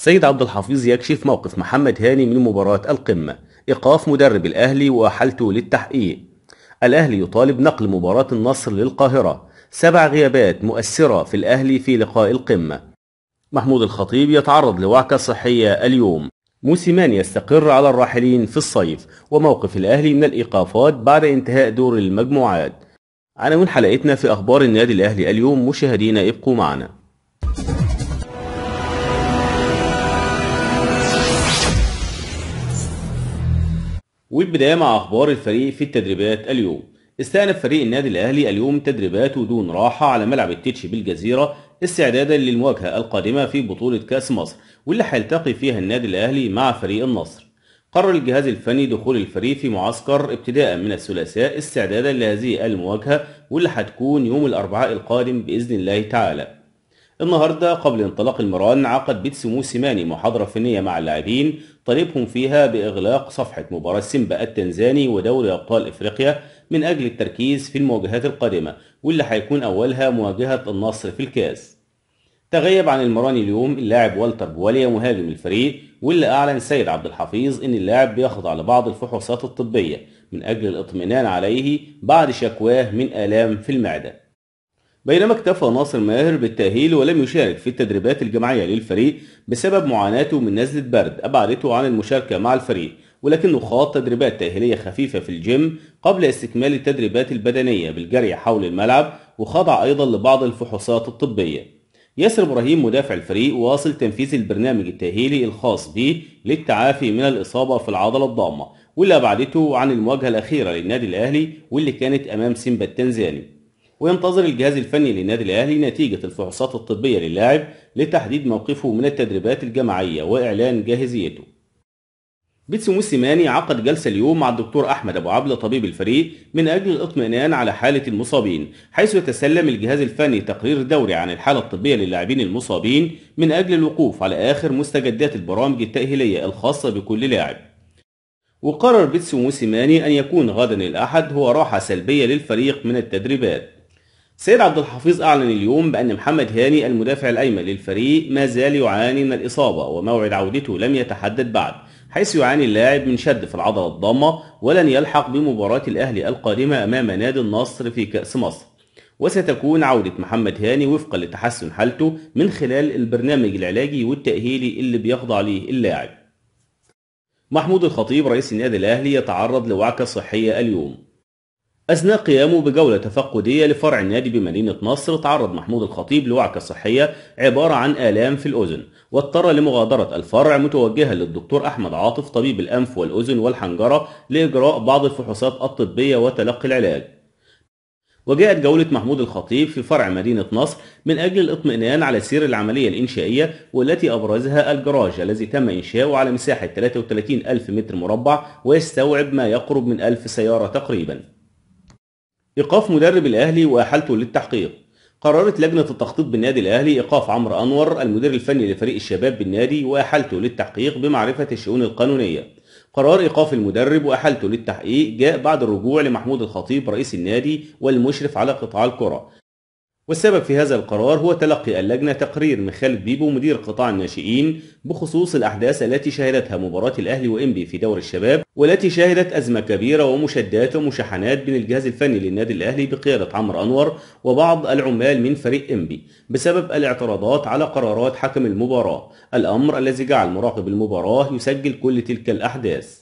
سيد عبد الحفيظ يكشف موقف محمد هاني من مباراة القمة إيقاف مدرب الأهلي وحالته للتحقيق الأهلي يطالب نقل مباراة النصر للقاهرة سبع غيابات مؤثرة في الأهلي في لقاء القمة محمود الخطيب يتعرض لوعكة صحية اليوم موسيمان يستقر على الراحلين في الصيف وموقف الأهلي من الإيقافات بعد انتهاء دور المجموعات عناوين حلقتنا في أخبار النادي الأهلي اليوم مشاهدينا ابقوا معنا والبداية مع أخبار الفريق في التدريبات اليوم استأنف فريق النادي الأهلي اليوم تدريباته دون راحة على ملعب التتش بالجزيرة استعدادا للمواجهة القادمة في بطولة كأس مصر واللي هيلتقي فيها النادي الأهلي مع فريق النصر قرر الجهاز الفني دخول الفريق في معسكر ابتداء من الثلاثاء استعدادا لهذه المواجهة واللي هتكون يوم الأربعاء القادم بإذن الله تعالى النهاردة قبل انطلاق المران عقد بيتسو موسيماني محاضرة فنية مع اللاعبين طالبهم فيها بإغلاق صفحة مباراة سيمبا التنزاني ودوري أبطال إفريقيا من أجل التركيز في المواجهات القادمة واللي هيكون أولها مواجهة النصر في الكاس تغيب عن المران اليوم اللاعب والتر بواليا مهاجم الفريق واللي أعلن سيد عبد الحفيظ إن اللاعب بيخضع لبعض الفحوصات الطبية من أجل الإطمئنان عليه بعد شكواه من آلام في المعدة بينما اكتفى ناصر ماهر بالتأهيل ولم يشارك في التدريبات الجماعية للفريق بسبب معاناته من نزلة برد أبعدته عن المشاركة مع الفريق ولكنه خاض تدريبات تأهيلية خفيفة في الجيم قبل استكمال التدريبات البدنية بالجري حول الملعب وخضع أيضا لبعض الفحوصات الطبية ياسر ابراهيم مدافع الفريق واصل تنفيذ البرنامج التأهيلي الخاص به للتعافي من الإصابة في العضلة الضامة واللي أبعدته عن المواجهة الأخيرة للنادي الأهلي واللي كانت أمام سيمبا التنزاني وينتظر الجهاز الفني للنادي الأهلي نتيجة الفحوصات الطبية للاعب لتحديد موقفه من التدريبات الجماعية وإعلان جاهزيته. بيتسو موسيماني عقد جلسة اليوم مع الدكتور أحمد أبو عبلة طبيب الفريق من أجل الإطمئنان على حالة المصابين حيث يتسلم الجهاز الفني تقرير دوري عن الحالة الطبية للاعبين المصابين من أجل الوقوف على آخر مستجدات البرامج التأهيلية الخاصة بكل لاعب وقرر بيتسو موسيماني أن يكون غدا الأحد هو راحة سلبية للفريق من التدريبات سيد عبد الحفيظ أعلن اليوم بأن محمد هاني المدافع الأيمن للفريق ما زال يعاني من الإصابة وموعد عودته لم يتحدد بعد حيث يعاني اللاعب من شد في العضلة الضامة ولن يلحق بمباراة الأهلي القادمة أمام نادي النصر في كأس مصر وستكون عودة محمد هاني وفقا لتحسن حالته من خلال البرنامج العلاجي والتأهيلي اللي بيخضع ليه اللاعب محمود الخطيب رئيس النادي الأهلي يتعرض لوعكة صحية اليوم أثناء قيامه بجولة تفقدية لفرع النادي بمدينة نصر تعرض محمود الخطيب لوعكة صحية عبارة عن آلام في الأذن واضطر لمغادرة الفرع متوجها للدكتور أحمد عاطف طبيب الأنف والأذن والحنجرة لإجراء بعض الفحوصات الطبية وتلقي العلاج وجاءت جولة محمود الخطيب في فرع مدينة نصر من أجل الإطمئنان على سير العملية الإنشائية والتي أبرزها الجراج الذي تم إنشاؤه على مساحة 33 ألف متر مربع ويستوعب ما يقرب من ألف سيارة تقريباً ايقاف مدرب الاهلي واحالته للتحقيق قررت لجنة التخطيط بالنادي الأهلي إيقاف عمرو أنور المدير الفني لفريق الشباب بالنادي وأحالته للتحقيق بمعرفة الشؤون القانونية. قرار إيقاف المدرب وأحالته للتحقيق جاء بعد الرجوع لمحمود الخطيب رئيس النادي والمشرف على قطاع الكرة والسبب في هذا القرار هو تلقي اللجنة تقرير من خالد بيبو مدير قطاع الناشئين بخصوص الأحداث التي شهدتها مباراة الأهلي وإنبي في دور الشباب والتي شهدت أزمة كبيرة ومشدات ومشاحنات بين الجهاز الفني للنادي الأهلي بقيادة عمرو أنور وبعض العمال من فريق إنبي بسبب الاعتراضات على قرارات حكم المباراة الأمر الذي جعل مراقب المباراة يسجل كل تلك الأحداث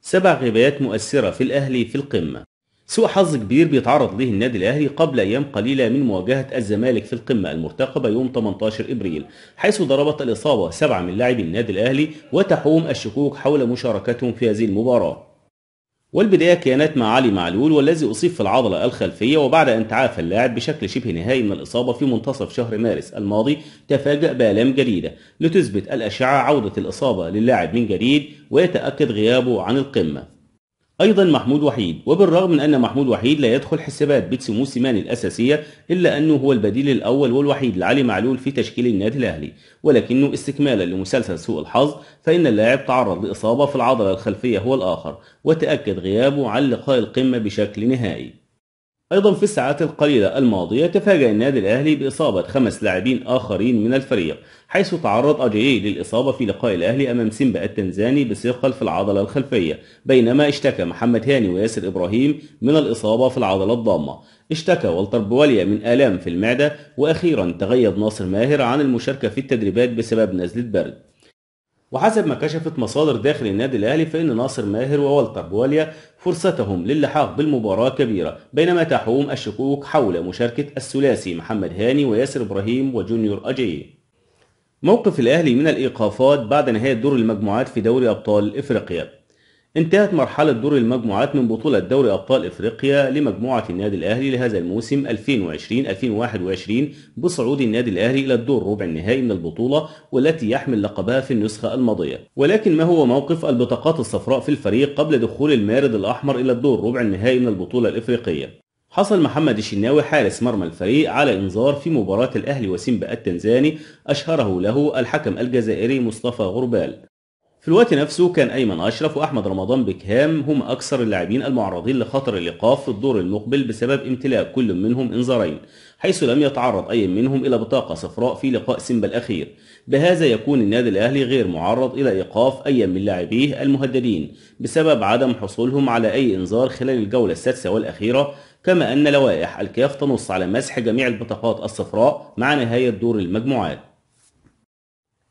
سبع غيبات مؤثرة في الأهلي في القمة سوء حظ كبير بيتعرض ليه النادي الاهلي قبل ايام قليله من مواجهه الزمالك في القمه المرتقبه يوم 18 ابريل حيث ضربت الاصابه سبعه من لاعبي النادي الاهلي وتحوم الشكوك حول مشاركتهم في هذه المباراه والبداية كانت مع علي معلول والذي أصيب في العضلة الخلفية وبعد أن تعافى اللاعب بشكل شبه نهائي من الإصابة في منتصف شهر مارس الماضي تفاجأ بآلام جديدة لتثبت الأشعة عودة الإصابة للاعب من جديد ويتأكد غيابه عن القمة أيضا محمود وحيد وبالرغم من أن محمود وحيد لا يدخل حسابات بيتسي موسيماني الأساسية إلا أنه هو البديل الأول والوحيد لعلي معلول في تشكيل النادي الأهلي ولكنه استكمالا لمسلسل سوء الحظ فإن اللاعب تعرض لإصابة في العضلة الخلفية هو الآخر وتأكد غيابه عن لقاء القمة بشكل نهائي أيضا في الساعات القليلة الماضية تفاجأ النادي الأهلي بإصابة خمس لاعبين آخرين من الفريق حيث تعرض أجيي للإصابة في لقاء الأهلي أمام سيمبا التنزاني بثقل في العضلة الخلفية بينما اشتكى محمد هاني وياسر إبراهيم من الإصابة في العضلة الضامة اشتكى والتر بواليا من آلام في المعدة وأخيرا تغيب ناصر ماهر عن المشاركة في التدريبات بسبب نزلة برد وحسب ما كشفت مصادر داخل النادي الاهلي فان ناصر ماهر وولتر بواليا فرصتهم للحاق بالمباراه كبيره بينما تحوم الشكوك حول مشاركه الثلاثي محمد هاني وياسر ابراهيم وجونيور اجي موقف الاهلي من الايقافات بعد نهايه دور المجموعات في دوري ابطال افريقيا انتهت مرحلة دور المجموعات من بطولة دوري أبطال إفريقيا لمجموعة النادي الأهلي لهذا الموسم 2020-2021 بصعود النادي الأهلي إلى الدور ربع النهائي من البطولة والتي يحمل لقبها في النسخة الماضية ولكن ما هو موقف البطاقات الصفراء في الفريق قبل دخول المارد الأحمر إلى الدور ربع النهائي من البطولة الإفريقية حصل محمد الشناوي حارس مرمى الفريق على انذار في مباراة الأهلي وسيمبا التنزاني أشهره له الحكم الجزائري مصطفى غربال في الوقت نفسه كان أيمن أشرف وأحمد رمضان بكهام هم أكثر اللاعبين المعرضين لخطر الإيقاف في الدور المقبل بسبب امتلاك كل منهم إنذارين حيث لم يتعرض أي منهم إلى بطاقة صفراء في لقاء سيمبا الأخير بهذا يكون النادي الأهلي غير معرض إلى إيقاف أي من لاعبيه المهددين بسبب عدم حصولهم على أي إنذار خلال الجولة السادسة والأخيرة كما أن لوائح الكاف تنص على مسح جميع البطاقات الصفراء مع نهاية دور المجموعات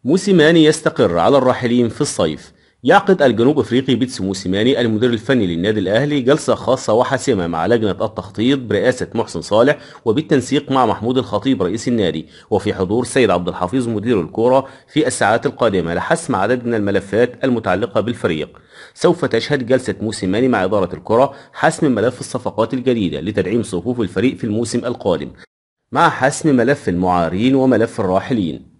موسيماني يستقر على الراحلين في الصيف يعقد الجنوب افريقي بيتسو موسيماني المدير الفني للنادي الاهلي جلسه خاصه وحاسمه مع لجنه التخطيط برئاسه محسن صالح وبالتنسيق مع محمود الخطيب رئيس النادي وفي حضور سيد عبد الحفيظ مدير الكوره في الساعات القادمه لحسم عدد من الملفات المتعلقه بالفريق سوف تشهد جلسه موسيماني مع اداره الكره حسم ملف الصفقات الجديده لتدعيم صفوف الفريق في الموسم القادم مع حسم ملف المعارين وملف الراحلين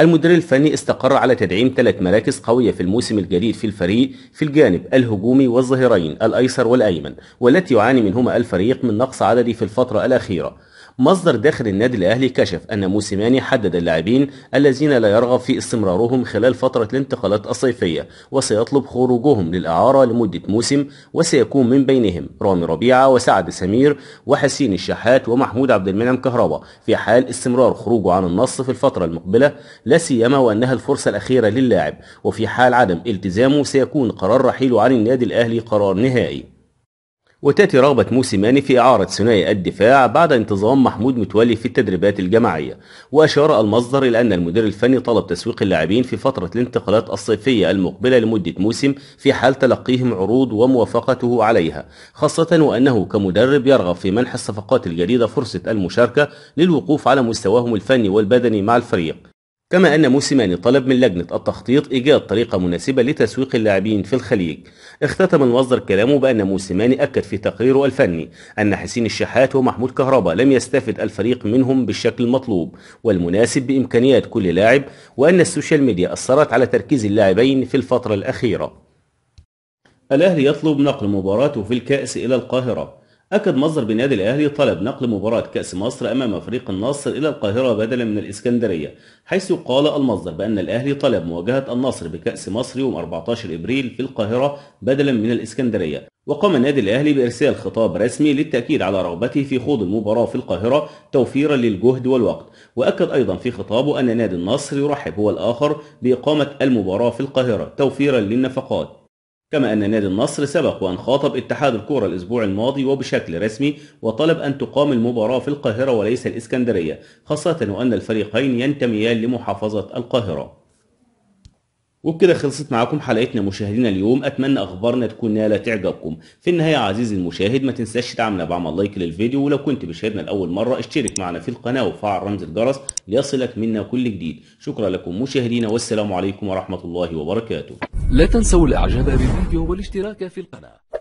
المدير الفني استقر على تدعيم ثلاث مراكز قوية في الموسم الجديد في الفريق في الجانب الهجومي والظهيرين الأيسر والأيمن والتي يعاني منهما الفريق من نقص عددي في الفترة الأخيرة مصدر داخل النادي الأهلي كشف أن موسيماني حدد اللاعبين الذين لا يرغب في استمرارهم خلال فترة الانتقالات الصيفية وسيطلب خروجهم للإعارة لمدة موسم وسيكون من بينهم رامي ربيعة وسعد سمير وحسين الشحات ومحمود عبد المنعم كهربا في حال استمرار خروجه عن النص في الفترة المقبلة لا سيما وأنها الفرصة الأخيرة للاعب وفي حال عدم التزامه سيكون قرار رحيله عن النادي الأهلي قرار نهائي وتأتي رغبة موسيماني في إعارة ثنائي الدفاع بعد انتظام محمود متولي في التدريبات الجماعية وأشار المصدر إلى أن المدير الفني طلب تسويق اللاعبين في فترة الانتقالات الصيفية المقبلة لمدة موسم في حال تلقيهم عروض وموافقته عليها خاصة وأنه كمدرب يرغب في منح الصفقات الجديدة فرصة المشاركة للوقوف على مستواهم الفني والبدني مع الفريق كما أن موسيماني طلب من لجنة التخطيط إيجاد طريقة مناسبة لتسويق اللاعبين في الخليج اختتم المصدر كلامه بأن موسيماني أكد في تقريره الفني أن حسين الشحات ومحمود كهربا لم يستفد الفريق منهم بالشكل المطلوب والمناسب بإمكانيات كل لاعب وأن السوشيال ميديا أثرت على تركيز اللاعبين في الفترة الأخيرة الأهلي يطلب نقل مباراته في الكأس إلى القاهرة أكد مصدر بنادي الأهلي طلب نقل مباراة كأس مصر أمام فريق النصر إلى القاهرة بدلا من الإسكندرية حيث قال المصدر بأن الأهلي طلب مواجهة النصر بكأس مصر يوم 14 إبريل في القاهرة بدلا من الإسكندرية وقام النادي الأهلي بإرسال خطاب رسمي للتأكيد على رغبته في خوض المباراة في القاهرة توفيرا للجهد والوقت وأكد أيضا في خطابه أن نادي النصر يرحب هو الآخر بإقامة المباراة في القاهرة توفيرا للنفقات كما أن نادي النصر سبق وأن خاطب اتحاد الكرة الأسبوع الماضي وبشكل رسمي وطلب أن تقام المباراة في القاهرة وليس الإسكندرية خاصة وأن الفريقين ينتميان لمحافظة القاهرة وبكده خلصت معاكم حلقتنا مشاهدينا اليوم اتمنى اخبارنا تكون نالت اعجابكم في النهايه عزيزي المشاهد ما تنساش تدعمنا بعمل لايك للفيديو ولو كنت بشاهدنا لاول مره اشترك معنا في القناه وفعل رمز الجرس ليصلك منا كل جديد شكرا لكم مشاهدينا والسلام عليكم ورحمه الله وبركاته لا تنسوا الاعجاب بالفيديو والاشتراك في القناه